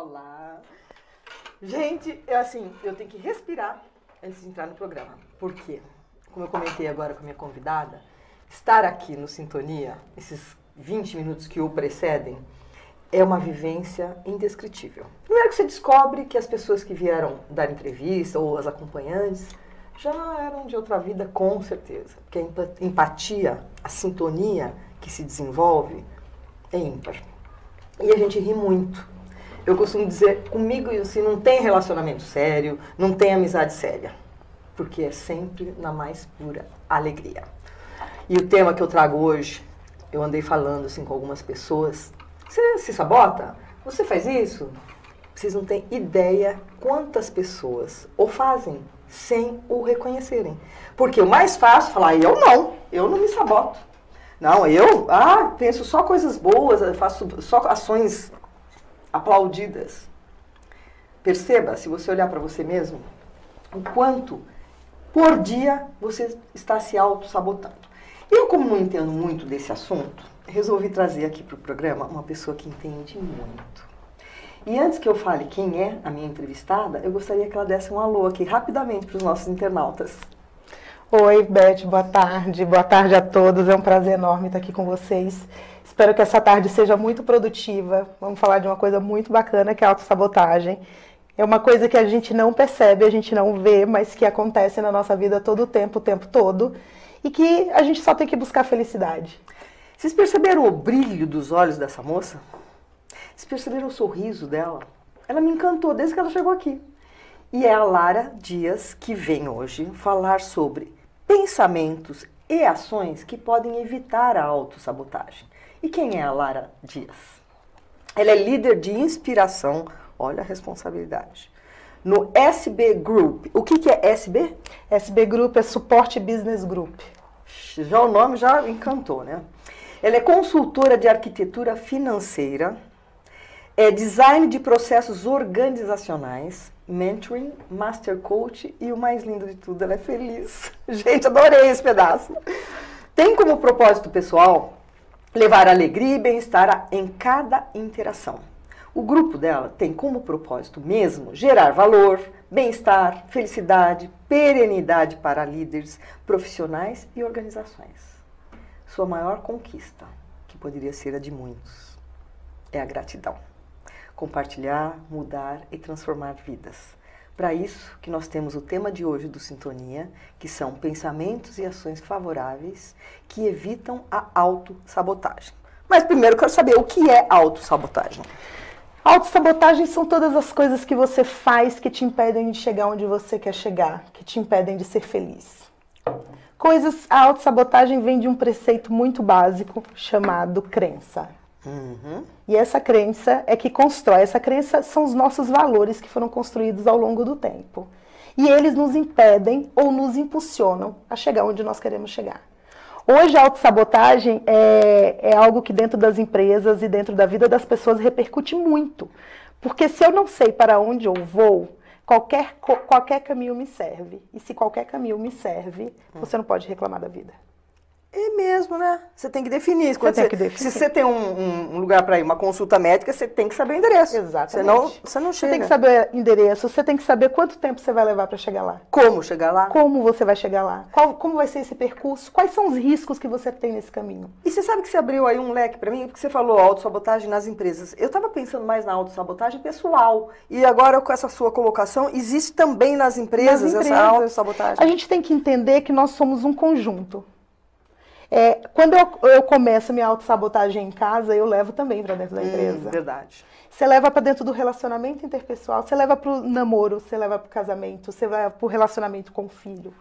Olá. Gente, É assim, eu tenho que respirar antes de entrar no programa. Por quê? Como eu comentei agora com a minha convidada, estar aqui no Sintonia, esses 20 minutos que o precedem, é uma vivência indescritível. Primeiro é que você descobre que as pessoas que vieram dar entrevista ou as acompanhantes já eram de outra vida com certeza, porque a empatia, a sintonia que se desenvolve é ímpar. E a gente ri muito eu costumo dizer, comigo e assim, não tem relacionamento sério, não tem amizade séria. Porque é sempre na mais pura alegria. E o tema que eu trago hoje, eu andei falando assim com algumas pessoas. Você se sabota? Você faz isso? Vocês não têm ideia quantas pessoas ou fazem sem o reconhecerem. Porque o mais fácil é falar, eu não, eu não me saboto. Não, eu ah, penso só coisas boas, faço só ações aplaudidas. Perceba, se você olhar para você mesmo, o quanto por dia você está se auto-sabotando. Eu, como não entendo muito desse assunto, resolvi trazer aqui para o programa uma pessoa que entende muito. E antes que eu fale quem é a minha entrevistada, eu gostaria que ela desse um alô aqui rapidamente para os nossos internautas. Oi, Beth, boa tarde. Boa tarde a todos. É um prazer enorme estar aqui com vocês. Espero que essa tarde seja muito produtiva. Vamos falar de uma coisa muito bacana que é a autossabotagem. É uma coisa que a gente não percebe, a gente não vê, mas que acontece na nossa vida todo o tempo, o tempo todo, e que a gente só tem que buscar felicidade. Vocês perceberam o brilho dos olhos dessa moça? Vocês perceberam o sorriso dela? Ela me encantou desde que ela chegou aqui. E é a Lara Dias que vem hoje falar sobre pensamentos e ações que podem evitar a autossabotagem. E quem é a Lara Dias? Ela é líder de inspiração, olha a responsabilidade, no SB Group. O que, que é SB? SB Group é Suporte Business Group. Já o nome já encantou, né? Ela é consultora de arquitetura financeira, é design de processos organizacionais, mentoring, master coach e o mais lindo de tudo, ela é feliz. Gente, adorei esse pedaço. Tem como propósito pessoal levar alegria e bem-estar em cada interação. O grupo dela tem como propósito mesmo gerar valor, bem-estar, felicidade, perenidade para líderes, profissionais e organizações. Sua maior conquista, que poderia ser a de muitos, é a gratidão compartilhar, mudar e transformar vidas. Para isso que nós temos o tema de hoje do Sintonia, que são pensamentos e ações favoráveis que evitam a autossabotagem. Mas primeiro quero saber o que é autossabotagem. Autossabotagem são todas as coisas que você faz que te impedem de chegar onde você quer chegar, que te impedem de ser feliz. Coisas, a autossabotagem vem de um preceito muito básico chamado crença. Uhum. E essa crença é que constrói. Essa crença são os nossos valores que foram construídos ao longo do tempo. E eles nos impedem ou nos impulsionam a chegar onde nós queremos chegar. Hoje, a autossabotagem é, é algo que, dentro das empresas e dentro da vida das pessoas, repercute muito. Porque se eu não sei para onde eu vou, qualquer, qualquer caminho me serve. E se qualquer caminho me serve, hum. você não pode reclamar da vida. É mesmo, né? Você tem que definir. Você tem você, que definir. Se você tem um, um, um lugar para ir, uma consulta médica, você tem que saber o endereço. Exatamente. Senão, você não chega. Você tem que saber endereço, você tem que saber quanto tempo você vai levar para chegar lá. Como chegar lá? Como você vai chegar lá. Qual, como vai ser esse percurso. Quais são os riscos que você tem nesse caminho. E você sabe que você abriu aí um leque para mim? Porque você falou autossabotagem nas empresas. Eu estava pensando mais na autossabotagem pessoal. E agora, com essa sua colocação, existe também nas empresas, nas empresas. essa autossabotagem? A gente tem que entender que nós somos um conjunto. É, quando eu, eu começo minha autossabotagem em casa, eu levo também para dentro da hum, empresa. É, verdade. Você leva para dentro do relacionamento interpessoal, você leva para o namoro, você leva para o casamento, você leva para o relacionamento com o filho.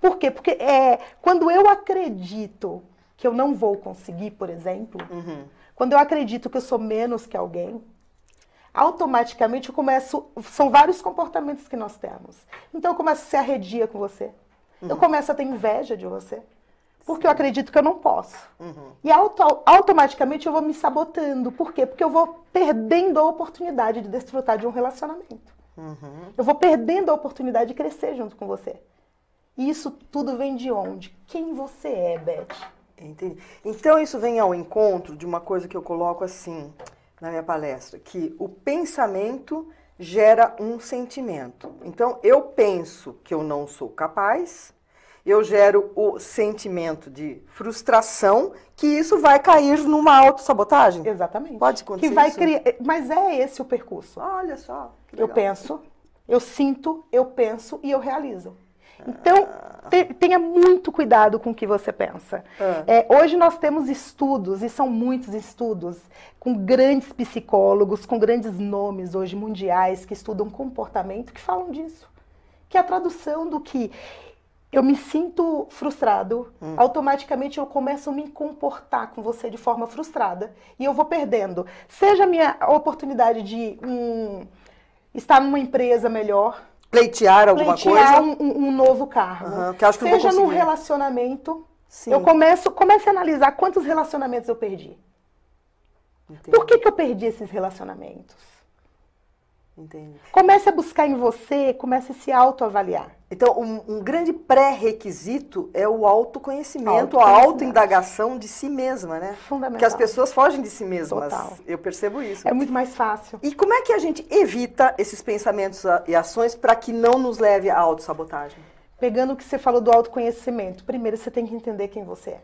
Por quê? Porque é, quando eu acredito que eu não vou conseguir, por exemplo, uhum. quando eu acredito que eu sou menos que alguém, automaticamente eu começo. São vários comportamentos que nós temos. Então eu começo a se arredia com você. Uhum. Eu começo a ter inveja de você porque eu acredito que eu não posso. Uhum. E auto, automaticamente eu vou me sabotando. Por quê? Porque eu vou perdendo a oportunidade de desfrutar de um relacionamento. Uhum. Eu vou perdendo a oportunidade de crescer junto com você. E isso tudo vem de onde? Quem você é, Beth? Entendi. Então isso vem ao encontro de uma coisa que eu coloco assim na minha palestra, que o pensamento gera um sentimento. Então eu penso que eu não sou capaz, eu gero o sentimento de frustração, que isso vai cair numa autossabotagem. Exatamente. Pode acontecer. Que vai isso? criar. Eh, mas é esse o percurso. Olha só. Eu penso, eu sinto, eu penso e eu realizo. Ah. Então, te, tenha muito cuidado com o que você pensa. Ah. É, hoje nós temos estudos, e são muitos estudos, com grandes psicólogos, com grandes nomes hoje mundiais que estudam comportamento, que falam disso. Que é a tradução do que eu me sinto frustrado, hum. automaticamente eu começo a me comportar com você de forma frustrada e eu vou perdendo. Seja a minha oportunidade de um, estar numa empresa melhor. Pleitear alguma pleitear coisa? Um, um, novo cargo. Uhum, que acho que Seja num relacionamento. Sim. Eu começo, começo a analisar quantos relacionamentos eu perdi. Entendi. Por que, que eu perdi esses relacionamentos? Entendi. Comece a buscar em você, comece a se autoavaliar. Então, um, um grande pré-requisito é o autoconhecimento, autoconhecimento, a autoindagação de si mesma, né? Fundamental. Que as pessoas fogem de si mesmas. Total. Eu percebo isso. É muito mais fácil. E como é que a gente evita esses pensamentos e ações para que não nos leve à autossabotagem? Pegando o que você falou do autoconhecimento, primeiro você tem que entender quem você é.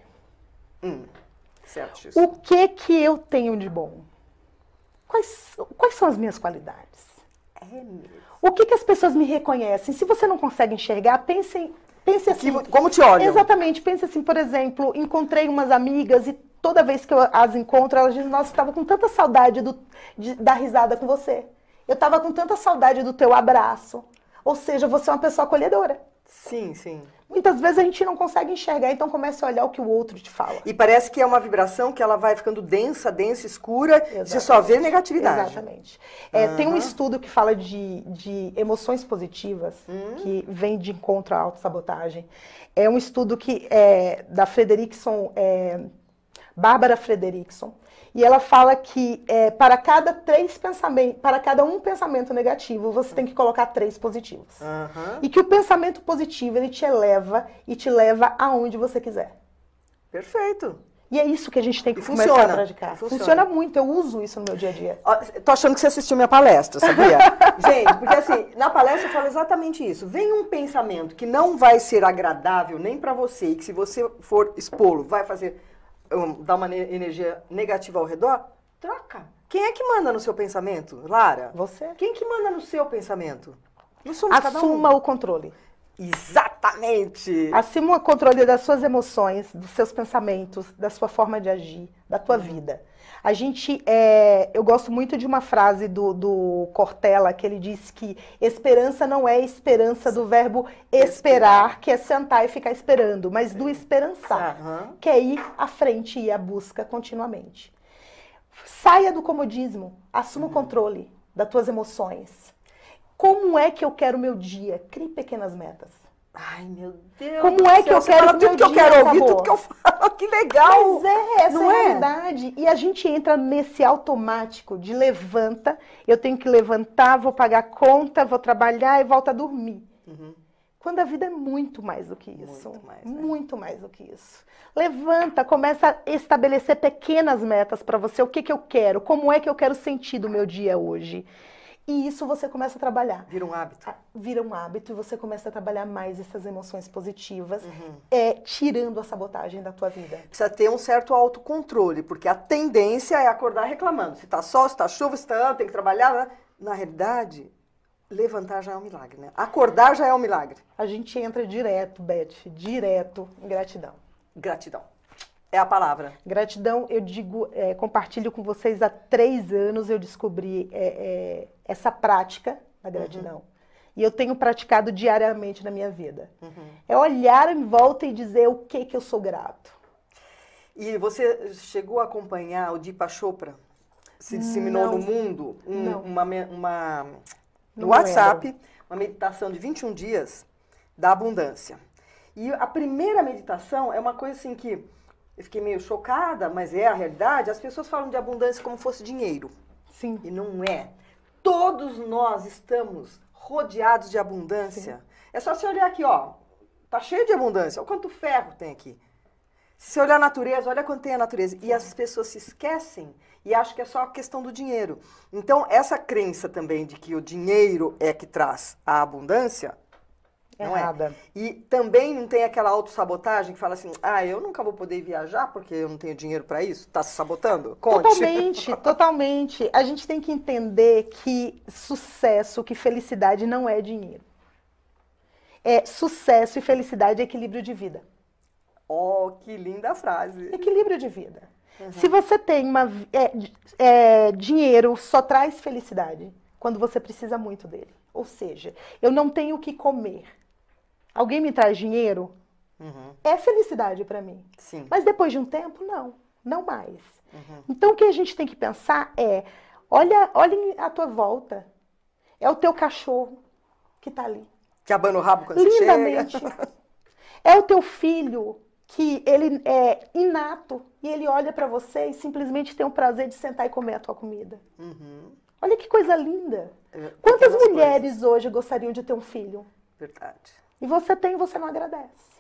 Hum, certo. Isso. O que que eu tenho de bom? Quais, quais são as minhas qualidades? É mesmo. O que, que as pessoas me reconhecem? Se você não consegue enxergar, pense assim. Que, como te olham? Exatamente. Pense assim, por exemplo, encontrei umas amigas e toda vez que eu as encontro, elas dizem, nossa, eu tava com tanta saudade do, de, da risada com você. Eu tava com tanta saudade do teu abraço. Ou seja, você é uma pessoa acolhedora. Sim, sim. Muitas vezes a gente não consegue enxergar, então começa a olhar o que o outro te fala. E parece que é uma vibração que ela vai ficando densa, densa, escura, Exatamente. você só vê negatividade. Exatamente. Uhum. tem um estudo que fala de, de emoções positivas, uhum. que vem de encontro à autossabotagem. É um estudo que é da Frederickson, é, Bárbara Frederickson. E ela fala que é, para cada três pensamentos, para cada um pensamento negativo, você tem que colocar três positivos. Uhum. E que o pensamento positivo ele te eleva e te leva aonde você quiser. Perfeito. E é isso que a gente tem que e começar funciona. a praticar. Funciona. funciona. muito, eu uso isso no meu dia a dia. tô achando que você assistiu minha palestra, sabia? gente, porque assim, na palestra eu falo exatamente isso. Vem um pensamento que não vai ser agradável nem para você, e que se você for expô-lo, vai fazer dá uma energia negativa ao redor, troca. Quem é que manda no seu pensamento, Lara? Você. Quem que manda no seu pensamento? Nós somos Assuma cada um. o controle. Exatamente! Assuma o controle das suas emoções, dos seus pensamentos, da sua forma de agir, da tua uhum. vida. A gente, é, eu gosto muito de uma frase do, do Cortella, que ele diz que esperança não é esperança do verbo esperar, que é sentar e ficar esperando, mas do é. esperançar, uhum. que é ir à frente e à busca continuamente. Saia do comodismo, assuma uhum. o controle das tuas emoções, como é que eu quero meu dia? Crie pequenas metas. Ai, meu Deus. Como é que eu quero fala tudo que eu quero ouvir, tudo que eu falo, que legal. Mas é, essa Não é a é? realidade. E a gente entra nesse automático de levanta, eu tenho que levantar, vou pagar conta, vou trabalhar e volto a dormir. Uhum. Quando a vida é muito mais do que isso. Muito mais, né? muito mais do que isso. Levanta, começa a estabelecer pequenas metas para você. O que, que eu quero? Como é que eu quero sentir do meu dia hoje? E isso você começa a trabalhar. Vira um hábito. Ah, vira um hábito e você começa a trabalhar mais essas emoções positivas, uhum. é tirando a sabotagem da tua vida. Precisa ter um certo autocontrole, porque a tendência é acordar reclamando. Se tá sol, se tá chuva, se tá ano, ah, tem que trabalhar. Né? Na realidade, levantar já é um milagre, né? Acordar já é um milagre. A gente entra direto, Beth, direto em gratidão. Gratidão. É a palavra. Gratidão, eu digo, é, compartilho com vocês há três anos eu descobri é, é, essa prática da gratidão. Uhum. E eu tenho praticado diariamente na minha vida. Uhum. É olhar em volta e dizer o que que eu sou grato. E você chegou a acompanhar o Deepa Chopra? Se disseminou Não. no mundo? Um, Não. Uma, uma, no Não WhatsApp, era. uma meditação de 21 dias da abundância. E a primeira meditação é uma coisa assim que eu fiquei meio chocada, mas é a realidade. As pessoas falam de abundância como fosse dinheiro. Sim. E não é. Todos nós estamos rodeados de abundância. Sim. É só você olhar aqui, ó. Tá cheio de abundância. Olha quanto ferro tem aqui. Se você olhar a natureza, olha quanto tem a natureza. E as pessoas se esquecem e acham que é só a questão do dinheiro. Então, essa crença também de que o dinheiro é que traz a abundância errada. É. é. E também não tem aquela autossabotagem que fala assim, ah, eu nunca vou poder viajar porque eu não tenho dinheiro para isso? Tá se sabotando? Conte. Totalmente, totalmente. A gente tem que entender que sucesso, que felicidade não é dinheiro. É sucesso e felicidade é equilíbrio de vida. Oh, que linda frase. Equilíbrio de vida. Uhum. Se você tem uma, é, é, dinheiro, só traz felicidade quando você precisa muito dele. Ou seja, eu não tenho o que comer alguém me traz dinheiro, uhum. é felicidade para mim. Sim. Mas depois de um tempo, não, não mais. Uhum. Então o que a gente tem que pensar é, olha, olha a tua volta. É o teu cachorro que tá ali. Que abana o rabo quando Lindamente. você chega. é o teu filho que ele é inato e ele olha para você e simplesmente tem o prazer de sentar e comer a tua comida. Uhum. Olha que coisa linda. Quantas mulheres coisas. hoje gostariam de ter um filho? Verdade. E você tem e você não agradece.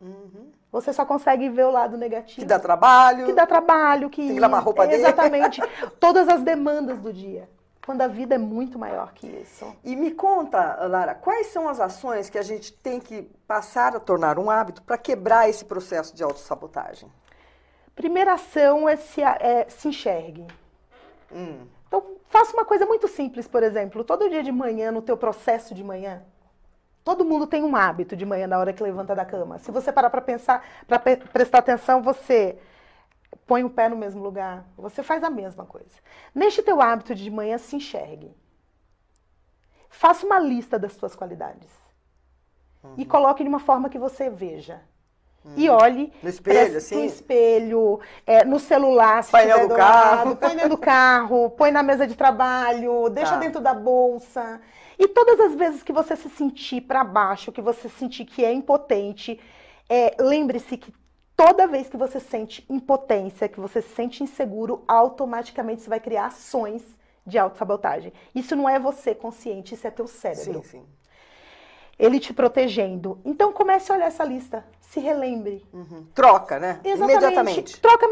Uhum. Você só consegue ver o lado negativo. Que dá trabalho. Que dá trabalho. Que... Tem que lavar a roupa dele. Exatamente. todas as demandas do dia. Quando a vida é muito maior que isso. E me conta, Lara, quais são as ações que a gente tem que passar a tornar um hábito para quebrar esse processo de autossabotagem? Primeira ação é se, é, se enxergue. Hum. Então, faça uma coisa muito simples, por exemplo. Todo dia de manhã, no teu processo de manhã, Todo mundo tem um hábito de manhã na hora que levanta da cama. Se você parar para pensar, para pre prestar atenção, você põe o pé no mesmo lugar, você faz a mesma coisa. Neste teu hábito de manhã, se enxergue. Faça uma lista das suas qualidades. Uhum. E coloque de uma forma que você veja. E hum. olhe no espelho, assim? no, espelho é, no celular, se painel do, do carro. põe dentro do carro, põe na mesa de trabalho, deixa tá. dentro da bolsa. E todas as vezes que você se sentir para baixo, que você sentir que é impotente, é, lembre-se que toda vez que você sente impotência, que você se sente inseguro, automaticamente você vai criar ações de autossabotagem. Isso não é você consciente, isso é teu cérebro. Sim, sim. Ele te protegendo. Então comece a olhar essa lista se relembre. Uhum. Troca, né? Exatamente. Imediatamente. Troca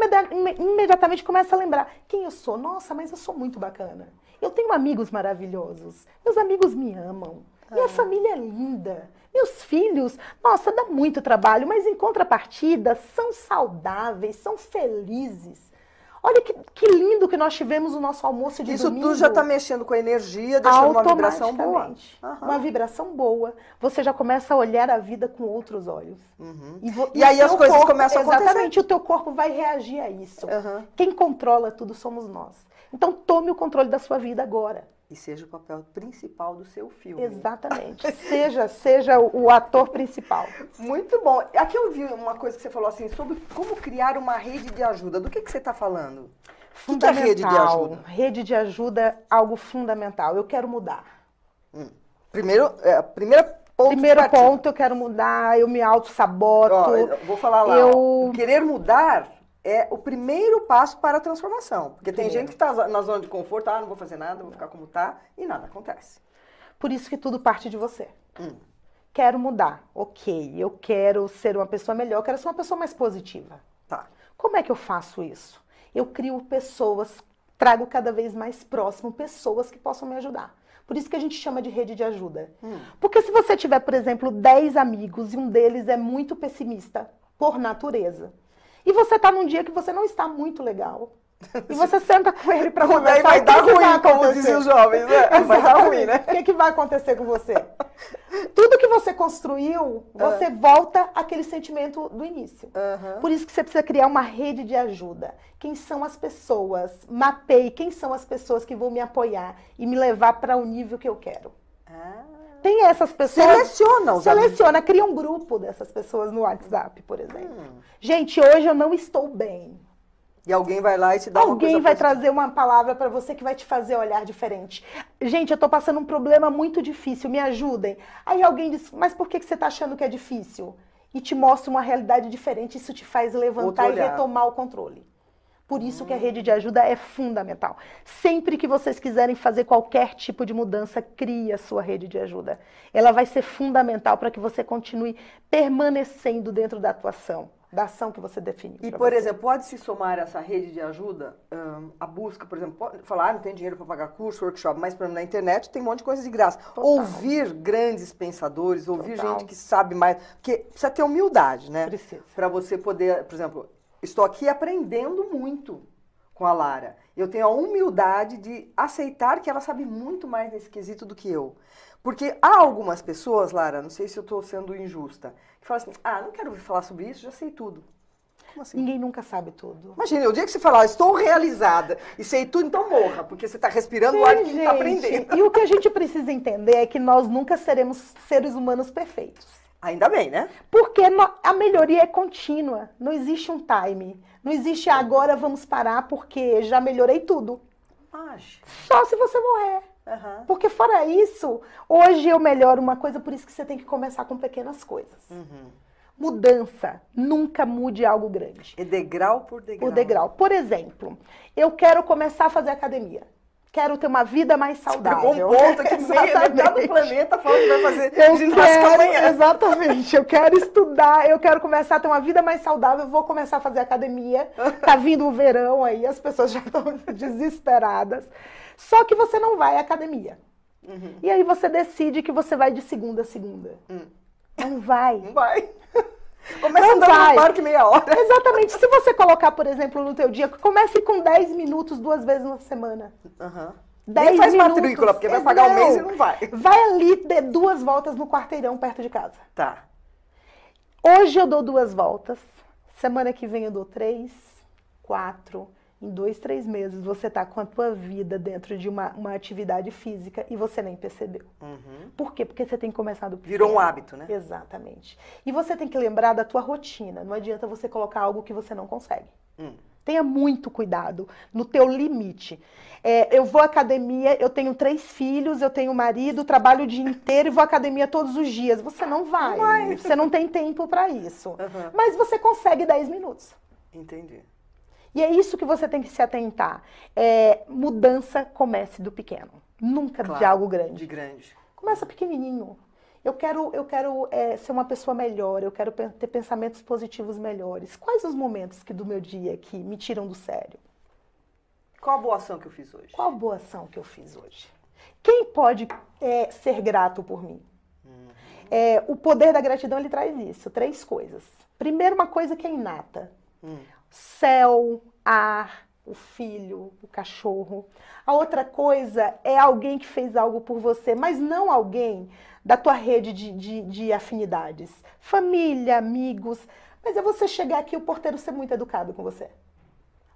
imediatamente, começa a lembrar quem eu sou. Nossa, mas eu sou muito bacana. Eu tenho amigos maravilhosos. Meus amigos me amam. Ah. Minha família é linda. Meus filhos, nossa, dá muito trabalho, mas em contrapartida, são saudáveis, são felizes. Olha que, que lindo que nós tivemos o nosso almoço de Isso domingo. Isso tudo já está mexendo com a energia, deixando uma vibração boa. Uhum. Uma vibração boa. Você já começa a olhar a vida com outros olhos. Uhum. E, e, e, aí as coisas corpo, começam a acontecer. Exatamente, o teu corpo vai reagir a isso. Uhum. Quem controla tudo somos nós. Então tome o controle da sua vida agora. E seja o papel principal do seu filme. Exatamente. seja, seja o ator principal. Muito bom. Aqui eu vi uma coisa que você falou assim sobre como criar uma rede de ajuda. Do que, que você está falando? Fundamental. Que que é rede de ajuda? Rede de ajuda, é algo fundamental. Eu quero mudar. Hum. Primeiro, é, primeira Ponto Primeiro ponto, eu quero mudar, eu me auto-saboto. Vou falar lá. Eu... Querer mudar é o primeiro passo para a transformação. Porque primeiro. tem gente que está na zona de conforto, ah, não vou fazer nada, vou ficar como está, e nada acontece. Por isso que tudo parte de você. Hum. Quero mudar, ok. Eu quero ser uma pessoa melhor, quero ser uma pessoa mais positiva. Tá. Como é que eu faço isso? Eu crio pessoas, trago cada vez mais próximo pessoas que possam me ajudar. Por isso que a gente chama de rede de ajuda. Hum. Porque se você tiver, por exemplo, 10 amigos e um deles é muito pessimista, por natureza, e você tá num dia que você não está muito legal. E você senta com ele para conversar. Vai dar ruim, vai como dizem os jovens, né? Vai dar ruim, né? O que, que vai acontecer com você? Tudo que você construiu, ah. você uhum. volta àquele sentimento do início. Uhum. Por isso que você precisa criar uma rede de ajuda. Quem são as pessoas? Mapei quem são as pessoas que vão me apoiar e me levar para o nível que eu quero. Ah tem essas pessoas. Seleciona os Seleciona, amigos. cria um grupo dessas pessoas no WhatsApp, por exemplo. Hum. Gente, hoje eu não estou bem. E alguém vai lá e te dá Alguém vai trazer uma palavra para você que vai te fazer olhar diferente. Gente, eu tô passando um problema muito difícil, me ajudem. Aí alguém diz, mas por que, que você tá achando que é difícil? E te mostra uma realidade diferente, isso te faz levantar e retomar o controle. Por isso que a rede de ajuda é fundamental. Sempre que vocês quiserem fazer qualquer tipo de mudança, crie a sua rede de ajuda. Ela vai ser fundamental para que você continue permanecendo dentro da atuação, da ação que você definiu. E, por você. exemplo, pode-se somar essa rede de ajuda um, a busca, por exemplo, pode, falar, ah, não tem dinheiro para pagar curso, workshop, mas exemplo, na internet tem um monte de coisa de graça. Total. Ouvir grandes pensadores, ouvir Total. gente que sabe mais, porque precisa ter humildade, né? Precisa. Para você poder, por exemplo, Estou aqui aprendendo muito com a Lara. Eu tenho a humildade de aceitar que ela sabe muito mais nesse quesito do que eu. Porque há algumas pessoas, Lara, não sei se eu estou sendo injusta, que falam assim: ah, não quero falar sobre isso, já sei tudo. Como assim? Ninguém nunca sabe tudo. Imagina, o dia que você falar, ah, estou realizada e sei tudo, então morra, porque você está respirando Sim, o ar que está aprendendo. E o que a gente precisa entender é que nós nunca seremos seres humanos perfeitos. Ainda bem, né? Porque é a melhoria é contínua, não existe um time. Não existe ah, agora vamos parar porque já melhorei tudo. Acho. Só se você morrer. Uhum. Porque fora isso, hoje eu melhoro uma coisa, por isso que você tem que começar com pequenas coisas. Uhum. Mudança. Nunca mude algo grande. É degrau por degrau. Por degrau. Por exemplo, eu quero começar a fazer academia quero ter uma vida mais saudável. Você pegou um ponto aqui no meio, metade do planeta falando que vai fazer eu ginástica amanhã. Exatamente, eu quero estudar, eu quero começar a ter uma vida mais saudável, vou começar a fazer academia. Tá vindo o verão aí, as pessoas já estão desesperadas. Só que você não vai à academia. Uhum. E aí você decide que você vai de segunda a segunda. Uhum. Não vai. Não vai. Começa não andando vai. no meia hora. Exatamente. Se você colocar, por exemplo, no teu dia, comece com 10 minutos duas vezes na semana. Aham. Uhum. minutos. Nem faz minutos. matrícula, porque vai é, pagar não. um mês e não vai. Vai ali, dê duas voltas no quarteirão perto de casa. Tá. Hoje eu dou duas voltas. Semana que vem eu dou três, quatro, em dois, três meses você está com a tua vida dentro de uma, uma atividade física e você nem percebeu. Uhum. Por quê? Porque você tem começado. Virou um hábito, né? Exatamente. E você tem que lembrar da tua rotina. Não adianta você colocar algo que você não consegue. Hum. Tenha muito cuidado no teu limite. É, eu vou à academia, eu tenho três filhos, eu tenho marido, trabalho o dia inteiro e vou à academia todos os dias. Você não vai. Mas... Você não tem tempo para isso. Uhum. Mas você consegue 10 minutos. Entendi. E é isso que você tem que se atentar. É, mudança comece do pequeno, nunca claro, de algo grande. De grande. Começa pequenininho. Eu quero, eu quero é, ser uma pessoa melhor, eu quero ter pensamentos positivos melhores. Quais os momentos que do meu dia que me tiram do sério? Qual a boa ação que eu fiz hoje? Qual a boa ação que eu fiz hoje? Quem pode é, ser grato por mim? Uhum. É, o poder da gratidão ele traz isso, três coisas. Primeiro, uma coisa que é inata. Uhum céu, ar, o filho, o cachorro. A outra coisa é alguém que fez algo por você, mas não alguém da tua rede de, de, de afinidades. Família, amigos. Mas é você chegar aqui e o porteiro ser muito educado com você.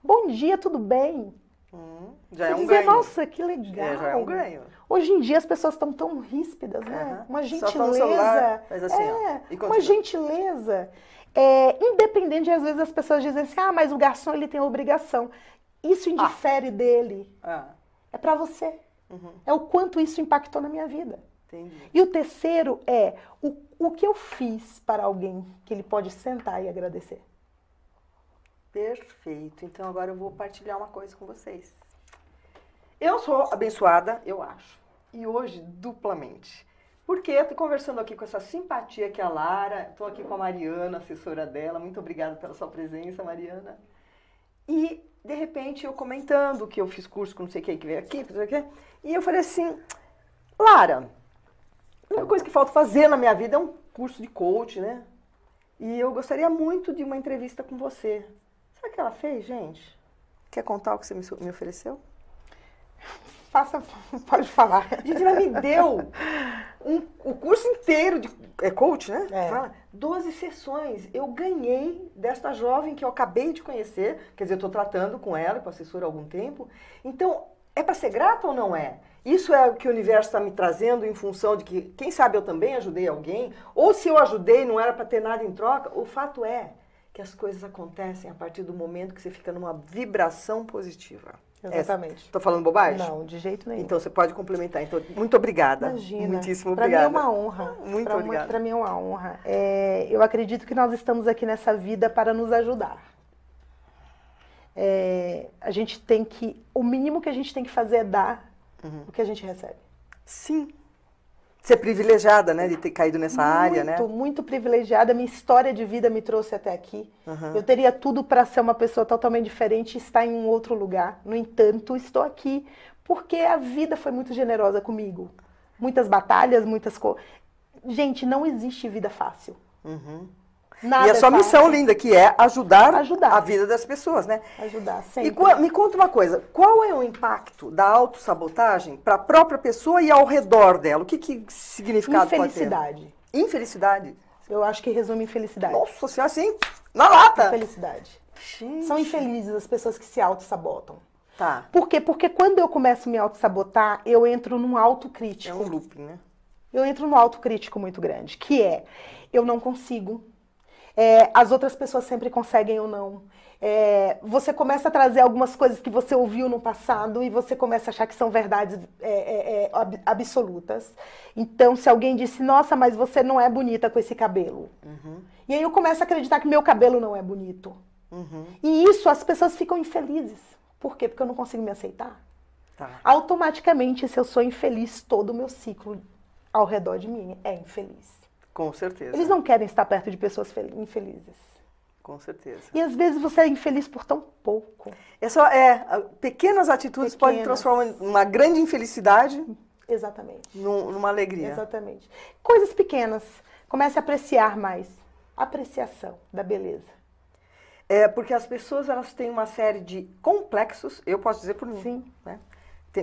Bom dia, tudo bem? Hum, já é você é um dizer, ganho. nossa, que legal. É, já é um ganho. Hoje em dia as pessoas estão tão ríspidas, né? Uhum. Uma gentileza. Celular, assim, é, uma gentileza. É, independente às vezes, as pessoas dizem assim, ah, mas o garçom, ele tem obrigação. Isso ah. indifere ah. dele. Ah. É para você. Uhum. É o quanto isso impactou na minha vida. Entendi. E o terceiro é o, o que eu fiz para alguém que ele pode sentar e agradecer. Perfeito. Então agora eu vou partilhar uma coisa com vocês. Eu sou abençoada, eu acho. E hoje, duplamente. Porque eu estou conversando aqui com essa simpatia que é a Lara, estou aqui com a Mariana, assessora dela, muito obrigada pela sua presença, Mariana. E, de repente, eu comentando que eu fiz curso com não sei quem que veio aqui, e eu falei assim, Lara, uma coisa que falta fazer na minha vida é um curso de coach, né? E eu gostaria muito de uma entrevista com você. Sabe o que ela fez, gente? Quer contar o que você me ofereceu? Faça, pode falar. Gente, ela me deu um, o curso inteiro de é coach, né? É. Fala, 12 sessões eu ganhei desta jovem que eu acabei de conhecer, quer dizer, eu estou tratando com ela, com a assessora há algum tempo. Então, é para ser grato ou não é? Isso é o que o universo está me trazendo em função de que, quem sabe, eu também ajudei alguém, ou se eu ajudei não era para ter nada em troca. O fato é que as coisas acontecem a partir do momento que você fica numa vibração positiva. Exatamente. Estou falando bobagem? Não, de jeito nenhum. Então você pode complementar. Então, muito obrigada. Imagina. Muitíssimo é obrigada. Para mim é uma honra. Muito obrigada. Para mim é uma honra. É, eu acredito que nós estamos aqui nessa vida para nos ajudar. É, a gente tem que. O mínimo que a gente tem que fazer é dar uhum. o que a gente recebe. Sim ser privilegiada, né, de ter caído nessa muito, área, né? Muito, muito privilegiada. Minha história de vida me trouxe até aqui. Uhum. Eu teria tudo para ser uma pessoa totalmente diferente e estar em um outro lugar. No entanto, estou aqui porque a vida foi muito generosa comigo. Muitas batalhas, muitas coisas. Gente, não existe vida fácil. Uhum. Nada e a sua é missão linda, que é ajudar, ajudar, a vida das pessoas, né? Ajudar, sempre. E me conta uma coisa, qual é o impacto da autossabotagem para a própria pessoa e ao redor dela? O que, que significado Infelicidade. pode ter? Infelicidade. Eu acho que resume infelicidade. Nossa senhora, assim, na lata! Infelicidade. Gente. São infelizes as pessoas que se autossabotam. Tá. Por quê? Porque quando eu começo a me autossabotar, eu entro num autocrítico. É um looping, né? Eu entro num autocrítico muito grande, que é, eu não consigo, é, as outras pessoas sempre conseguem ou não. É, você começa a trazer algumas coisas que você ouviu no passado e você começa a achar que são verdades é, é, é absolutas. Então, se alguém disse, nossa, mas você não é bonita com esse cabelo. Uhum. E aí eu começo a acreditar que meu cabelo não é bonito. Uhum. E isso as pessoas ficam infelizes. Por quê? Porque eu não consigo me aceitar. Tá. Automaticamente, se eu sou infeliz, todo o meu ciclo ao redor de mim é infeliz. Com certeza. Eles não querem estar perto de pessoas infelizes. Com certeza. E às vezes você é infeliz por tão pouco. É só, é, pequenas atitudes pequenas. podem transformar uma grande infelicidade Exatamente. Num, numa alegria. Exatamente. Coisas pequenas. Comece a apreciar mais. Apreciação da beleza. É, porque as pessoas elas têm uma série de complexos, eu posso dizer por mim. Sim. Né?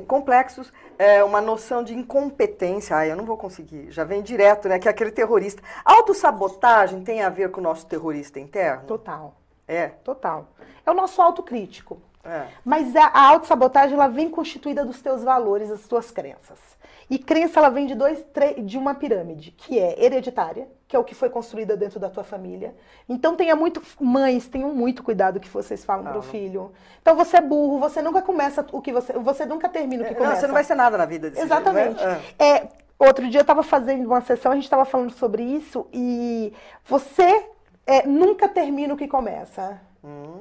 complexos, é, uma noção de incompetência. Ah, eu não vou conseguir, já vem direto, né? Que é aquele terrorista. Autossabotagem tem a ver com o nosso terrorista interno? Total. É? Total. É o nosso autocrítico. É. Mas a, a autossabotagem ela vem constituída dos teus valores, das tuas crenças. E crença ela vem de dois de uma pirâmide, que é hereditária, que é o que foi construída dentro da tua família. Então tenha muito mães, tenham muito cuidado que vocês falam para o filho. Então você é burro, você nunca começa o que você, você nunca termina o que é, não, começa. Você não vai ser nada na vida desse Exatamente. Jeito, né? é, é, outro dia eu estava fazendo uma sessão, a gente estava falando sobre isso e você é, nunca termina o que começa. Hum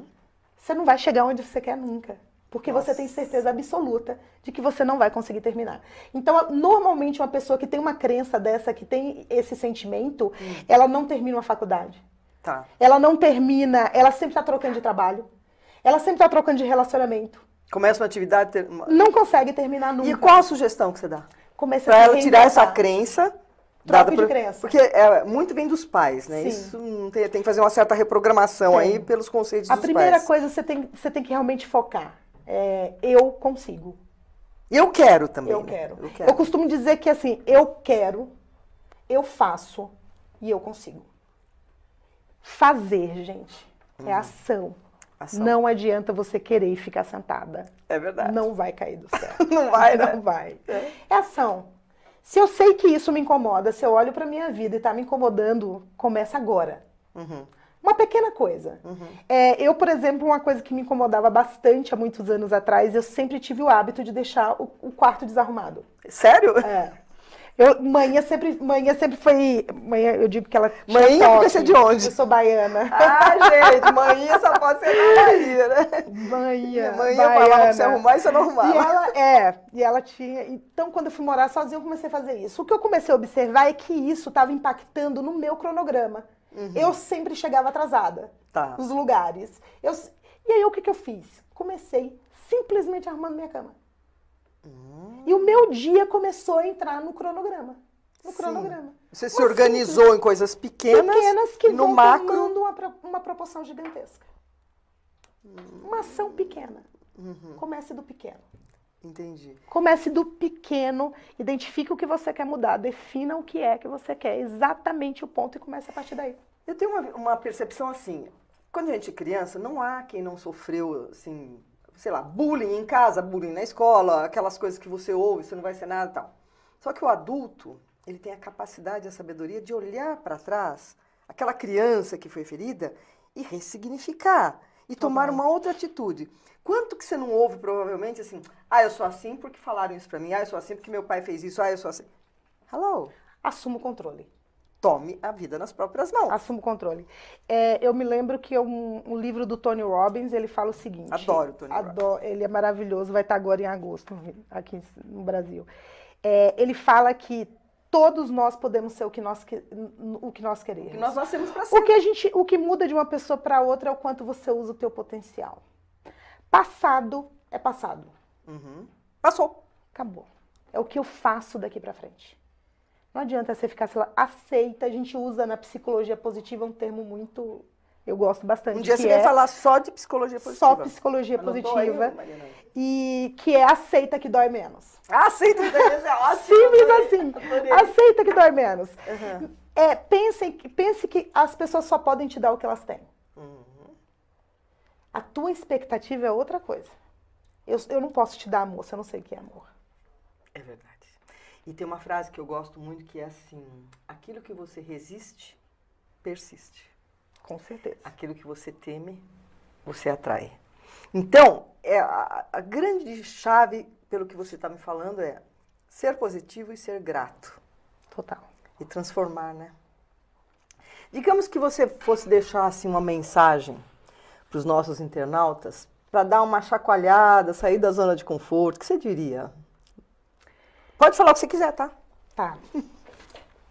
você não vai chegar onde você quer nunca. Porque Nossa. você tem certeza absoluta de que você não vai conseguir terminar. Então, normalmente, uma pessoa que tem uma crença dessa, que tem esse sentimento, hum. ela não termina uma faculdade. Tá. Ela não termina, ela sempre está trocando de trabalho. Ela sempre está trocando de relacionamento. Começa uma atividade. Ter... Não consegue terminar nunca. E qual a sugestão que você dá? Comece pra a ela tirar essa crença Troca de crença. Porque é, muito vem dos pais, né? Sim. Isso tem, tem, que fazer uma certa reprogramação tem. aí pelos conceitos A dos pais. A primeira coisa você tem, você tem que realmente focar. É, eu consigo. Eu quero também. Eu, né? quero. eu quero. Eu costumo dizer que assim, eu quero, eu faço e eu consigo. Fazer, gente, hum. é uhum. ação. Ação. Não adianta você querer e ficar sentada. É verdade. Não vai cair do céu. não vai, né? Não vai. é, é ação. Se eu sei que isso me incomoda, se eu olho para minha vida e está me incomodando, começa agora. Uhum. Uma pequena coisa. Uhum. É, eu, por exemplo, uma coisa que me incomodava bastante há muitos anos atrás, eu sempre tive o hábito de deixar o, o quarto desarrumado. Sério? É. Eu, manhã sempre, manhã sempre foi. Manhã, eu digo que ela. Manhã porque você é de onde? Eu sou baiana. Ah, gente, manhã só pode ser na Bahia, né? Manhã. Manhã eu falava pra você arrumar e você é não arrumava. E ela, é, e ela tinha. Então, quando eu fui morar sozinha, eu comecei a fazer isso. O que eu comecei a observar é que isso estava impactando no meu cronograma. Uhum. Eu sempre chegava atrasada tá. nos lugares. Eu, e aí, o que, que eu fiz? Comecei simplesmente arrumando minha cama. Hum. E o meu dia começou a entrar no cronograma. No Sim. cronograma. Você Mas se organizou simples, em coisas pequenas, pequenas que no macro uma, uma proporção gigantesca. Hum. Uma ação pequena. Uhum. Comece do pequeno. Entendi. Comece do pequeno, identifique o que você quer mudar, defina o que é que você quer, exatamente o ponto e comece a partir daí. Eu tenho uma, uma percepção assim, quando a gente é criança, não há quem não sofreu, assim, sei lá, bullying em casa, bullying na escola, aquelas coisas que você ouve, você não vai ser nada e tal. Só que o adulto, ele tem a capacidade, a sabedoria de olhar para trás aquela criança que foi ferida e ressignificar e tomar uma outra atitude. Quanto que você não ouve, provavelmente, assim, ah, eu sou assim porque falaram isso para mim, ah, eu sou assim porque meu pai fez isso, ah, eu sou assim. Hello? Assuma o controle tome a vida nas próprias mãos. Assuma o controle. É, eu me lembro que um, um, livro do Tony Robbins, ele fala o seguinte. Adoro o Tony adoro, Robbins. Ele é maravilhoso, vai estar agora em agosto aqui no Brasil. É, ele fala que todos nós podemos ser o que nós, o que nós queremos. O que nós nascemos para ser. O que, a gente, o que muda de uma pessoa para outra é o quanto você usa o teu potencial. Passado é passado. Uhum. Passou. Acabou. É o que eu faço daqui para frente. Não adianta você ficar, sei lá, aceita. A gente usa na psicologia positiva um termo muito. Eu gosto bastante. Um dia você é vai falar só de psicologia positiva. Só psicologia positiva. e que é aceita que dói menos. Aceita que dói menos é ótimo. Simples assim. Adorei. Aceita que dói menos. Uhum. É, pense, pense que as pessoas só podem te dar o que elas têm. Uhum. A tua expectativa é outra coisa. Eu, eu não posso te dar amor, se eu não sei o que é amor. É verdade. E tem uma frase que eu gosto muito que é assim: aquilo que você resiste, persiste. Com certeza. Aquilo que você teme, você atrai. Então, é, a, a grande chave, pelo que você está me falando, é ser positivo e ser grato. Total. E transformar, né? Digamos que você fosse deixar assim uma mensagem para os nossos internautas, para dar uma chacoalhada, sair da zona de conforto, o que você diria? Pode falar o que você quiser, tá? Tá.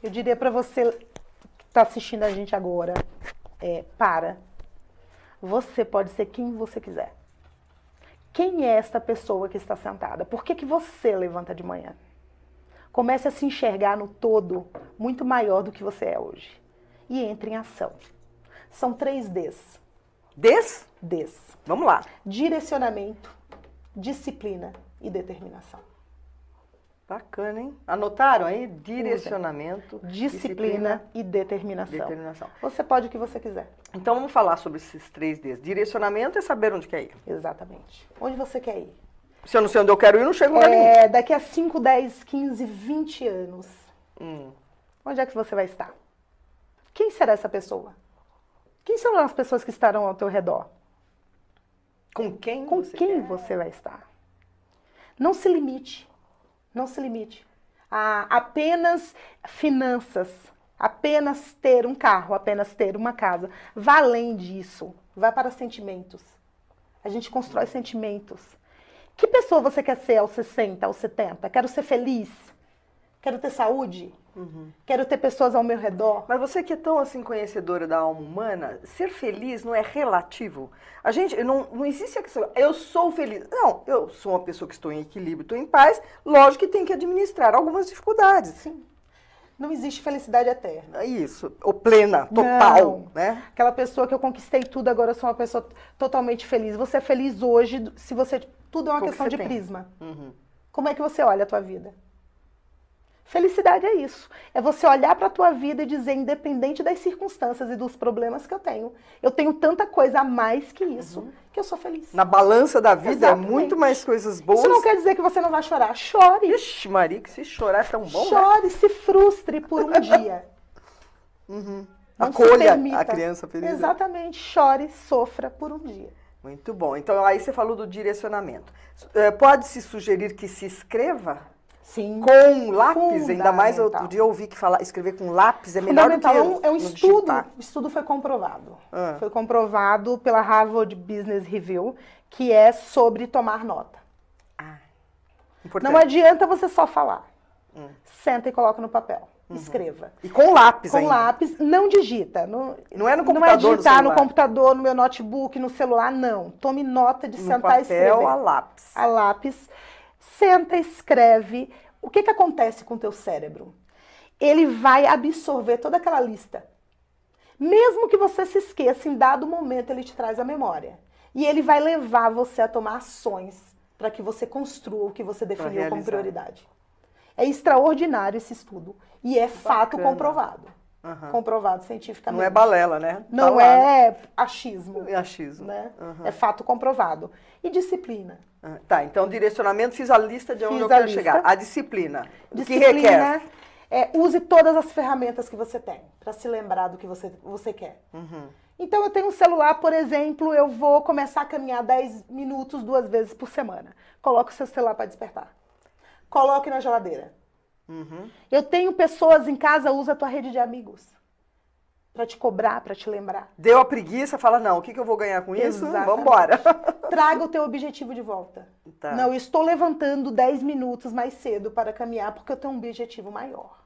Eu diria para você que tá assistindo a gente agora, é, para. Você pode ser quem você quiser. Quem é esta pessoa que está sentada? Por que, que você levanta de manhã? Comece a se enxergar no todo muito maior do que você é hoje. E entre em ação. São três Ds. Ds, Ds. Vamos lá. Direcionamento, disciplina e determinação. Bacana, hein? Anotaram aí? Direcionamento, disciplina, disciplina, e determinação. determinação. Você pode o que você quiser. Então vamos falar sobre esses três Ds. Direcionamento é saber onde quer ir. Exatamente. Onde você quer ir? Se eu não sei onde eu quero ir, não chego onde é, Daqui a 5, 10, 15, 20 anos, hum. onde é que você vai estar? Quem será essa pessoa? Quem são as pessoas que estarão ao teu redor? Com quem? Com você quem quer? você vai estar? Não se limite. Não se limite a ah, apenas finanças, apenas ter um carro, apenas ter uma casa. Vá além disso. Vá para sentimentos. A gente constrói sentimentos. Que pessoa você quer ser aos 60, aos 70? Quero ser feliz. Quero ter saúde. Uhum. Quero ter pessoas ao meu redor. Mas você que é tão assim conhecedora da alma humana, ser feliz não é relativo. A gente não, não existe a questão. Eu sou feliz. Não, eu sou uma pessoa que estou em equilíbrio, estou em paz. Lógico que tem que administrar algumas dificuldades. Sim. Não existe felicidade eterna. É Isso, ou plena, total, né? Aquela pessoa que eu conquistei tudo, agora eu sou uma pessoa totalmente feliz. Você é feliz hoje, se você tudo é uma questão que de tem. prisma. Uhum. Como é que você olha a tua vida? Felicidade é isso. É você olhar para a tua vida e dizer, independente das circunstâncias e dos problemas que eu tenho, eu tenho tanta coisa a mais que isso uhum. que eu sou feliz. Na balança da vida é Exatamente. é muito mais coisas boas. Isso não quer dizer que você não vai chorar. Chore. Ixi, Maria, que se chorar é tão bom. Né? Chore, né? se frustre por um dia. Uhum. Não Acolha a criança feliz. Exatamente. Chore, sofra por um dia. Muito bom. Então aí você falou do direcionamento. Eh, Pode se sugerir que se escreva? Sim. Com lápis, ainda mais outro dia eu ouvi que falar, escrever com lápis é melhor do que eu, é um é estudo. O estudo foi comprovado. Ah. Foi comprovado pela Harvard Business Review, que é sobre tomar nota. Ah. Importante. Não adianta você só falar. Hum. Senta e coloca no papel. Uhum. Escreva. E com lápis, Com ainda. lápis, não digita. não é no computador. Não é digitar no, no, computador, no meu notebook, no celular, não. Tome nota de no sentar papel e escrever. A lápis. A lápis senta, escreve. O que, que acontece com o teu cérebro? Ele vai absorver toda aquela lista. Mesmo que você se esqueça, em dado momento ele te traz a memória. E ele vai levar você a tomar ações para que você construa o que você definiu como prioridade. É extraordinário esse estudo e é Bacana. fato comprovado. Uhum. comprovado cientificamente. Não é balela, né? Não tá é né? achismo. É achismo. Né? Uhum. É fato comprovado. E disciplina. Uhum. Tá, então direcionamento, fiz a lista de onde fiz eu quero a chegar. A disciplina. disciplina. que requer? É, use todas as ferramentas que você tem para se lembrar do que você, você quer. Uhum. Então, eu tenho um celular, por exemplo, eu vou começar a caminhar 10 minutos duas vezes por semana. Coloque o seu celular para despertar. Coloque na geladeira eu tenho pessoas em casa, usa a tua rede de amigos. Pra te cobrar, para te lembrar. Deu a preguiça, fala, não, o que, que eu vou ganhar com isso? Vamos embora. Traga o teu objetivo de volta. Tá. Não, eu estou levantando 10 minutos mais cedo para caminhar, porque eu tenho um objetivo maior.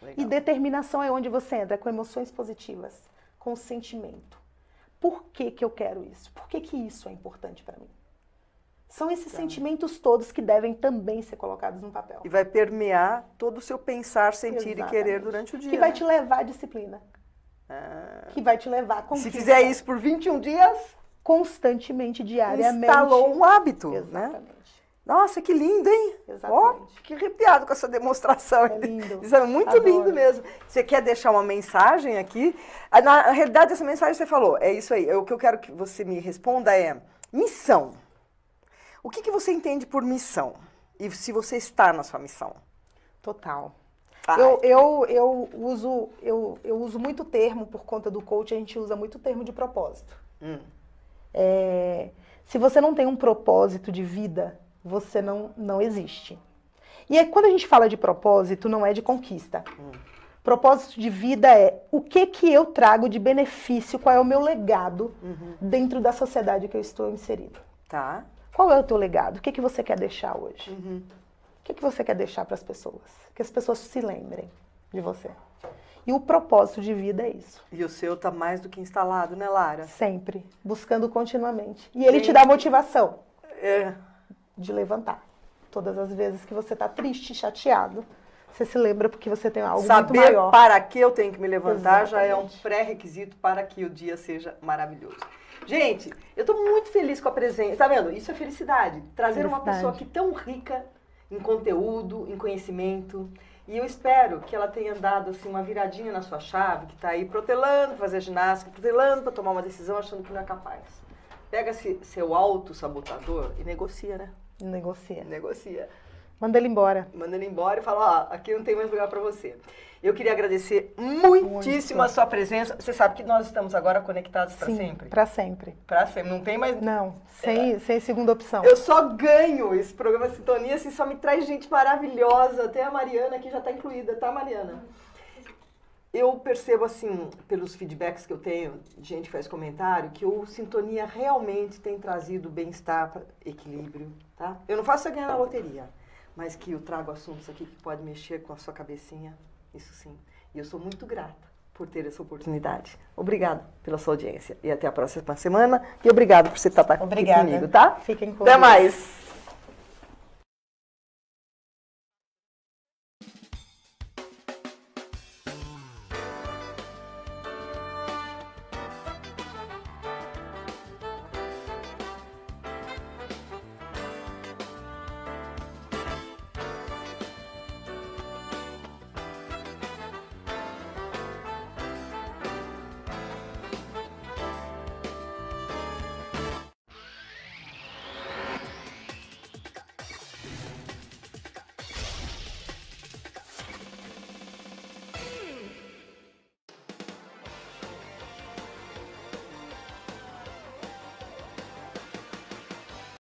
Legal. E determinação é onde você entra, com emoções positivas, com sentimento. Por que, que eu quero isso? Por que, que isso é importante para mim? São esses então. sentimentos todos que devem também ser colocados no papel. E vai permear todo o seu pensar, sentir Exatamente. e querer durante o dia. Que vai né? te levar à disciplina. Ah. Que vai te levar a Se fizer isso por 21 dias. Constantemente, diariamente. Instalou um hábito. Né? Exatamente. Né? Nossa, que lindo, hein? Exatamente. Oh, que arrepiado com essa demonstração. É lindo. Isso é muito Adoro. lindo mesmo. Você quer deixar uma mensagem aqui? Ah, na realidade, essa mensagem você falou, é isso aí. É o que eu quero que você me responda é missão. O que, que você entende por missão? E se você está na sua missão? Total. eu, eu, eu, uso, eu, eu uso muito termo, por conta do coach, a gente usa muito termo de propósito. Hum. É, se você não tem um propósito de vida, você não, não existe. E é quando a gente fala de propósito, não é de conquista. Hum. Propósito de vida é o que que eu trago de benefício, qual é o meu legado uhum. dentro da sociedade que eu estou inserido. Tá. Qual é o teu legado? O que, que você quer deixar hoje? Uhum. O que, que você quer deixar para as pessoas? Que as pessoas se lembrem de você. E o propósito de vida é isso. E o seu tá mais do que instalado, né, Lara? Sempre, buscando continuamente. E ele Sim. te dá motivação é. de levantar. Todas as vezes que você tá triste, chateado, você se lembra porque você tem algo Saber muito maior. Saber para que eu tenho que me levantar Exatamente. já é um pré-requisito para que o dia seja maravilhoso. Gente, eu estou muito feliz com a presença. Tá vendo? Isso é felicidade. Trazer felicidade. uma pessoa que é tão rica em conteúdo, em conhecimento. E eu espero que ela tenha dado assim uma viradinha na sua chave, que está aí protelando pra fazer ginástica, protelando para tomar uma decisão, achando que não é capaz. Pega -se seu auto sabotador e negocia, né? Negocia. Negocia. Manda ele embora. Manda ele embora e fala, ó, aqui não tem mais lugar para você. Eu queria agradecer muitíssimo Muito. a sua presença. Você sabe que nós estamos agora conectados para sempre? Para sempre. Para sempre. Não tem mais. Não, sem, é. sem segunda opção. Eu só ganho esse programa Sintonia, assim, só me traz gente maravilhosa. Até a Mariana aqui já está incluída, tá, Mariana? Eu percebo, assim, pelos feedbacks que eu tenho, gente faz comentário, que o Sintonia realmente tem trazido bem-estar, equilíbrio, tá? Eu não faço a ganhar na loteria mas que eu trago assuntos aqui que podem mexer com a sua cabecinha, isso sim. E eu sou muito grata por ter essa oportunidade. Obrigada pela sua audiência e até a próxima semana. E obrigado por você estar aqui comigo, tá? Fiquem com Até Deus. mais.